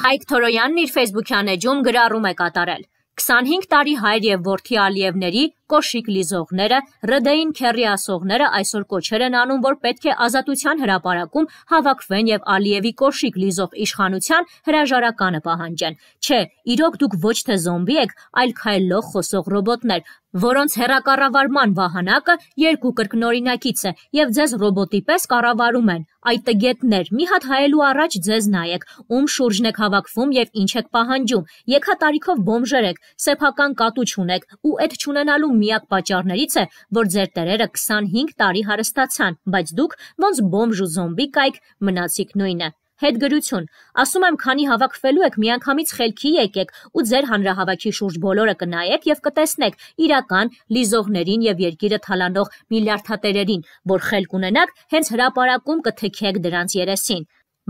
Հայկ Թորոյանն իր Facebook-յան էջում գրառում է կատարել. 25 տարի հայր եւ որդի Ալիևների կոշիկ լիզողները, ՌԴ-ին քեռի ասողները այսօր կոչեր են անում, որ պետք է ազատության հրապարակում հավաքվեն եւ Ալիևի կոշիկ լիզող իշխանության հրաժարականը պահանջեն։ Չէ, իրոք դուք ոչ թե զոմբի եք, այլ քայլող խոսող ռոբոտներ, որոնց հերակառավարման վահանակը երկու կրկնօրինակից է եւ ձեզ ռոբոտի պես կառավարում են։ Այդ տգետներ, մի հատ հայելու առաջ ձեզ նայեք, ում շուրջն եք հավաքվում եւ ինչ եք պահանջում։ Եկա տարիքով բոմժեր եք, սեփական կատու չունեք ու այդ չունենալու միակ պատճառներից է, որ ձեր տերերը 25 տարի հարստացան, բայց դուք ոնց բոմժ ու զոմբի կայք մնացիք նույնը։ Հետգրություն։ Ասում եմ, քանի հավաքվելու եք, միանգամից խելքի եկեք ու ձեր հանրահավաքի շուրջ բոլորը կնայեք եւ կտեսնեք իրական լիզողներին եւ երկիրը թալանող միլիարդատերերին, որ խելք ունենաք, հենց հրաապարակում կթեքեք դրանց երեսին։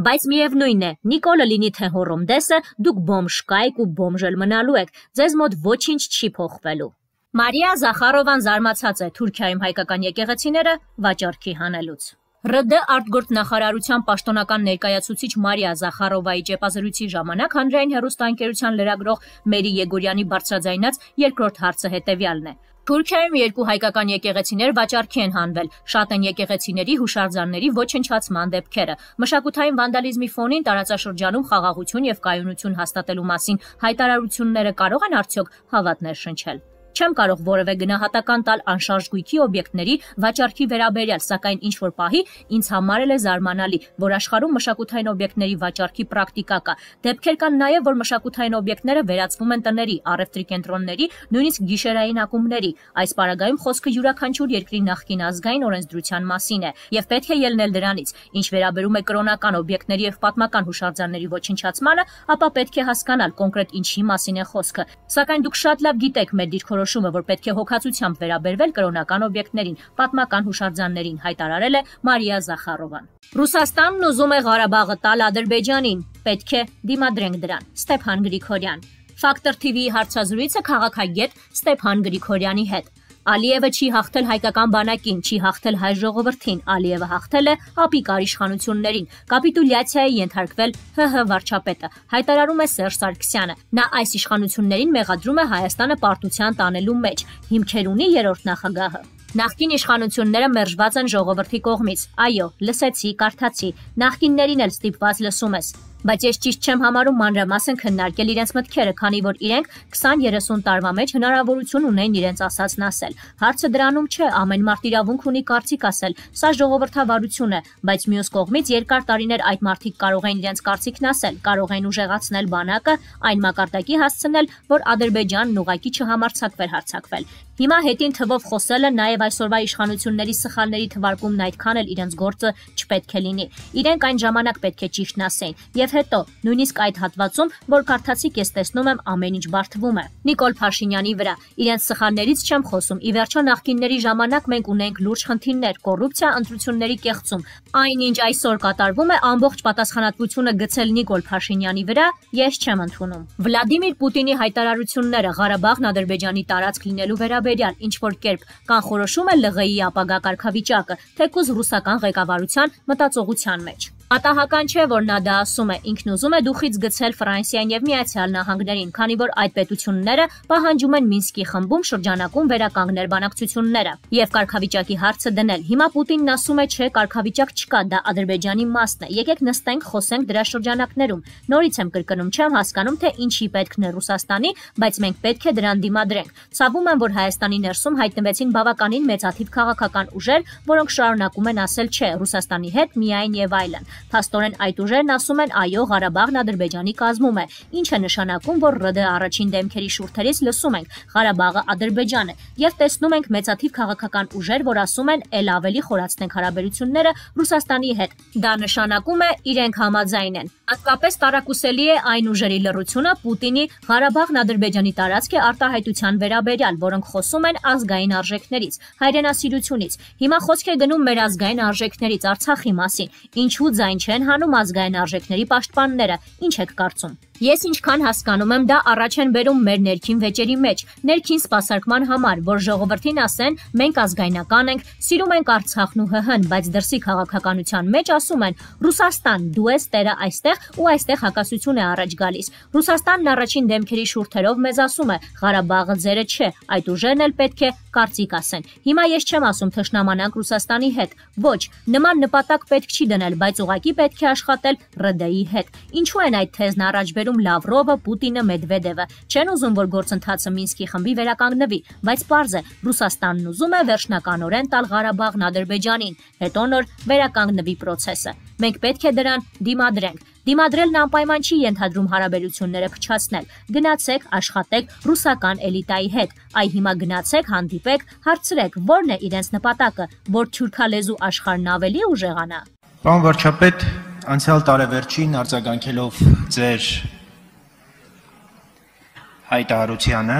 Բայց միևնույնն է, Նիկոլը լինի թե հորոմդեսը, դուք բոմշկայք ու բոմժել մնալու եք, ձեզ մոտ ոչինչ չի փոխվելու։ Մարիա Զախարովան զարմացած է Թուրքիայում հայկական եկեղեցիները վաճառքի հանելուց։ ՌԴ արտգործնախարարության պաշտոնական ներկայացուցիչ Մարիա Զախարովայի ճեպազրույցի ժամանակ հանրային հերոստանգերության լրագրող Մերի Եգորյանի բարձրաձայնած երկրորդ հարցը հետևյալն է. Թուրքիայում երկու հայկական եկեղեցիներ վաճառքի են հանվել։ Շատ են եկեղեցիների հուշարձանների ոչնչացման դեպքերը։ Մշակութային վանդալիզմի ֆոնին տարածաշրջանում խաղաղություն եւ կայունություն հաստատելու մասին հայտարարությունները կարող են արդյոք հավատներ շնչել։ Չեմ կարող որևէ գնահատական տալ անշարժ գույքի օբյեկտների վաճառքի վերաբերյալ, սակայն ինչ որ պահի ինձ համար էլ է զարմանալի, որ աշխարհում մշակութային օբյեկտների վաճառքի պրակտիկա կա։ Դեպքեր կան նաև, որ մշակութային օբյեկտները վերածվում են տների, առևտրի կենտրոնների, նույնիսկ գիշերային ակումբների։ Այս պարագայում խոսքը յուրաքանչյուր երկրի նախկին ազգային օրենսդրության մասին է, եւ պետք է ելնել դրանից։ Ինչ վերաբերում է կրոնական օբյեկտների եւ պատմական հուշարձանների ոչնչացմանը, ապա պետք է հասկանալ կոնկրետ ինչի մասին է խոսքը։ Սակայն դուք շատ լավ գիտեք մեր դիրքորոշ որոշումը, որ պետք է հոգացությամբ վերաբերվել կրոնական օբյեկտներին, պատմական հուշարձաններին, հայտարարել է Մարիա Զախարովան։ Ռուսաստանն ուզում է Ղարաբաղը տալ Ադրբեջանին։ Պետք է դիմադրենք դրան։ Ստեփան Գրիգորյան Factor TV-ի հարցազրույցը քաղաքագետ Ստեփան Գրիգորյանի հետ։ Ալիևը չի հաղթել հայկական բանակին, չի հաղթել հայ ժողովրդին, Ալիևը հաղթել է ապիկար իշխանություններին։ Կապիտուլյացիայի ենթարկվել ՀՀ վարչապետը, հայտարարում է Սերժ Սարգսյանը։ Նա այս իշխանություններին մեղադրում է Հայաստանը պարտության տանելու մեջ։ Հիմքեր ունի երրորդ նախագահը։ Նախկին իշխանությունները մերժված են ժողովրդի կողմից։ Այո, լսեցի, կարդացի։ Նախկիններին էլ ստիպված լսում ես։ Բայց ես ճիշտ չեմ համարում մանրամասն քննարկել իրենց մտքերը, քանի որ իրենք 20-30 տարվա մեջ հնարավորություն ունեն իրենց ասածն ասել։ Հարցը դրանում չէ, ամեն մարդ իրավունք ունի կարծիք ասել, սա ժողովրդավարություն է, բայց մյուս կողմից երկար տարիներ այդ մարդիկ կարող են իրենց կարծիքն ասել, կարող են ուժեղացնել բանակը, այն մակարդակի հասցնել, որ Ադրբեջանն ուղակի չհամարցակվեր հարցակվել։ Հիմա հետին թվով խոսելը նաև այսօրվա իշխանությունների սխալների թվարկումն այդքան էլ իրենց գործը չպետք է լինի։ Իրենք այն ժամանակ պետք է ճիշտն ասեին եւ Բայց հետո, նույնիսկ այդ հատվածում, որ կարդացիկ ես տեսնում եմ ամեն ինչ բարթվում է։ Նիկոլ Փաշինյանի վրա իրենց սխաններից չեմ խոսում։ Ի վերջո նախկինների ժամանակ մենք ունենք լուրջ խնդիրներ՝ կոռուպցիա, ընտրությունների կեղծում։ Այնինչ այսօր կատարվում է, ամբողջ պատասխանատվությունը գցել Նիկոլ Փաշինյանի վրա, ես չեմ ընդունում։ Վլադիմիր Պուտինի հայտարարությունները Ղարաբաղն Ադրբեջանի տարածք լինելու վերաբերյալ ինչ որ կերպ կանխորոշում է ԼՂ-ի ապագա կարգավիճակը, թեկուզ ռուսական ղեկավարության մտածողության մեջ։ Պատահական չէ, որ նա դա ասում է, ինքն ուզում է դուխից գցել Ֆրանսիան եւ Միացյալ Նահանգներին, քանի որ այդ պետությունները պահանջում են Մինսկի խմբում շրջանակում վերականգնել բանակցությունները եւ կարգավիճակի հարցը դնել։ Հիմա Պուտինն ասում է, չէ, կարգավիճակ չկա, դա Ադրբեջանի մասն է։ Եկեք նստենք, խոսենք դրա շրջանակներում։ Նորից եմ կրկնում, չեմ հասկանում, թե ինչի պետքն է Ռուսաստանի, բայց մենք պետք է դրան դիմադրենք։ Ցավում եմ, որ Հայաստանի ներսում հայտնվեցին բավականին մեծաթիվ քաղաքական ուժեր, որոնք շարունակում են ասել, չէ, Ռուսաստանի հետ միայն եւ այլն։ Փաստորեն այդ ուժերն ասում են այո, Ղարաբաղն Ադրբեջանի կազմում է, ինչը նշանակում, որ ՌԴ առաջին դեմքերի շուրթերից լսում ենք Ղարաբաղը Ադրբեջան է եւ տեսնում ենք մեծաթիվ քաղաքական ուժեր, որ ասում են ել ավելի խորացնենք հարաբերությունները Ռուսաստանի հետ։ Դա նշանակում է իրենք համաձայն են։ Հատկապես տարակուսելի է այն ուժերի լռությունը Պուտինի Ղարաբաղն Ադրբեջանի տարածք է արտահայտության վերաբերյալ, որոնք խոսում են ազգային արժեքներից, հայրենասիրությունից։ Հիմա խոսք է գնում մեր ազգային արժեքներից Արցախի մասին, ինչու ձայն այն չեն հանում ազգային արժեքների պաշտպանները։ Ինչ եք կարծում։ Ես ինչքան հասկանում եմ, դա առաջ են բերում մեր ներքին վեճերի մեջ, ներքին սպասարկման համար, որ ժողովրդին ասեն, մենք ազգայնական ենք, սիրում ենք Արցախն ու ՀՀ-ն, բայց դրսի քաղաքականության մեջ ասում են՝ Ռուսաստան, դու ես տերը այստեղ ու այստեղ հակասություն է առաջ գալիս։ Ռուսաստանն առաջին դեմքերի շուրթերով մեզ ասում է՝ Ղարաբաղը ձերը չէ, այդ ուժերն էլ պետք է կարծիք ասեն։ Հիմա ես չեմ ասում թշնամանանք Ռուսաստանի հետ։ Ոչ, նման նպատակ պետք չի դնել, բայց ուղակի պետք է աշխատել ՌԴ-ի հետ։ Ինչու են այդ թեզն առաջ բերում խմբերում Լավրովը, Պուտինը, Մեդվեդևը չեն ուզում, որ գործընթացը Մինսկի խմբի վերականգնվի, բայց պարզ է, Ռուսաստանն ուզում է վերջնականորեն տալ Ղարաբաղն Ադրբեջանին, հետո նոր վերականգնվի process-ը։ Մենք պետք է դրան դիմադրենք։ Դիմադրելն անպայման չի ենթադրում հարաբերությունները փչացնել։ Գնացեք, աշխատեք ռուսական էլիտայի հետ։ Այ հիմա գնացեք, հանդիպեք, հարցրեք, ո՞րն է իրենց նպատակը, որ թուրքալեզու աշխարհն ավելի ուժեղանա։ Պարոն վարչապետ, անցյալ տարեվերջին արձագանքելով ձեր հայտարարությանը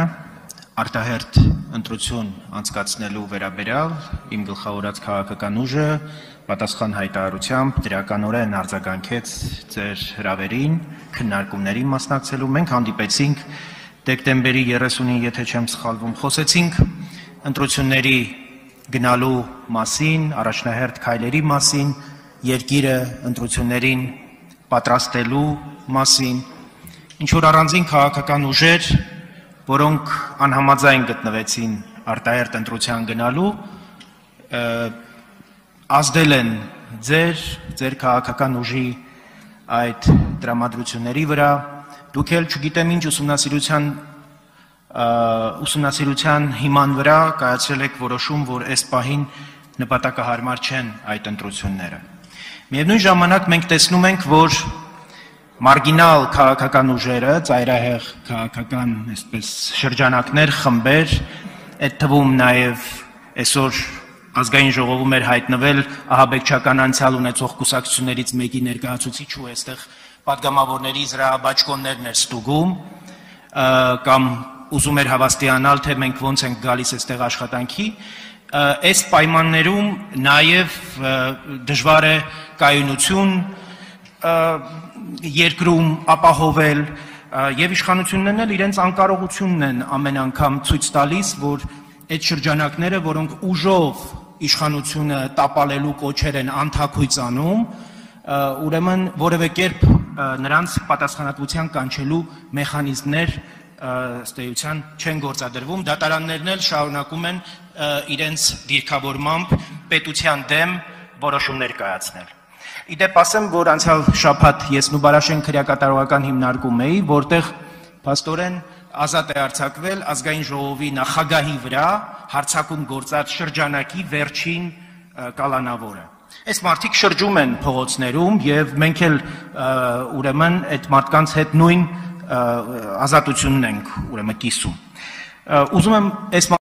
արտահերտ ընտրություն անցկացնելու վերաբերյալ իմ գլխավորած քաղաքական ուժը պատասխան հայտարարությամբ դրականորեն արձագանքեց ձեր հրավերին, քննարկումների մասնակցելու։ Մենք հանդիպեցինք դեկտեմբերի 30-ին, եթե չեմ սխալվում, խոսեցինք ընտրությունների գնալու մասին, առաջնահերթ քայլերի մասին, երկիրը ընտրություններին պատրաստելու մասին, ինչ որ առանձին քաղաքական ուժեր, որոնք անհամաձայն գտնվեցին արտահերտ ընտրության գնալու, ազդել են ձեր, ձեր քաղաքական ուժի այդ դրամատրությունների վրա։ Դուք էլ չգիտեմ ինչ ուսումնասիրության ուսումնասիրության հիման վրա կայացրել եք որոշում, որ այս պահին նպատակահարմար չեն այդ ընտրությունները։ Միևնույն ժամանակ մենք տեսնում ենք, որ մարգինալ քաղաքական ուժերը, ծայրահեղ քաղաքական, այսպես շրջանակներ, խմբեր, այդ թվում նաև այսօր ազգային ժողովում էր հայտնվել ահաբեկչական անցյալ ունեցող կուսակցություններից մեկի ներկայացուցիչ ու այստեղ падգամավորների զրահաբաճկոններն էր ստուգում կամ ուզում էր հավաստիանալ թե մենք ոնց ենք գալիս այստեղ աշխատանքի այս պայմաններում նաև դժվար է կայունություն երկրում ապահովել եւ իշխանություններն էլ իրենց անկարողությունն են ամեն անգամ ցույց տալիս, որ այդ շրջանակները, որոնք ուժով իշխանությունը տապալելու կոչեր են անթակույց անում, ուրեմն որևէ կերպ նրանց պատասխանատվության կանչելու մեխանիզմներ ստեյության չեն գործադրվում, դատարաններն էլ շարունակում են իրենց դիրքավորմամբ պետության դեմ որոշումներ կայացնել։ Իդեպ ասեմ, որ անցյալ շաբաթ ես Նուբարաշեն քրեակատարողական հիմնարկում էի, որտեղ Պաստորեն ազատ է արձակվել ազգային ժողովի նախագահի վրա հարցակում գործած շրջանակի վերջին կալանավորը։ Այս մարդիկ շրջում են փողոցներում եւ մենք էլ ուրեմն այդ մարդկանց հետ նույն ազատությունն ենք ուրեմն կիսում։ Ուզում եմ այս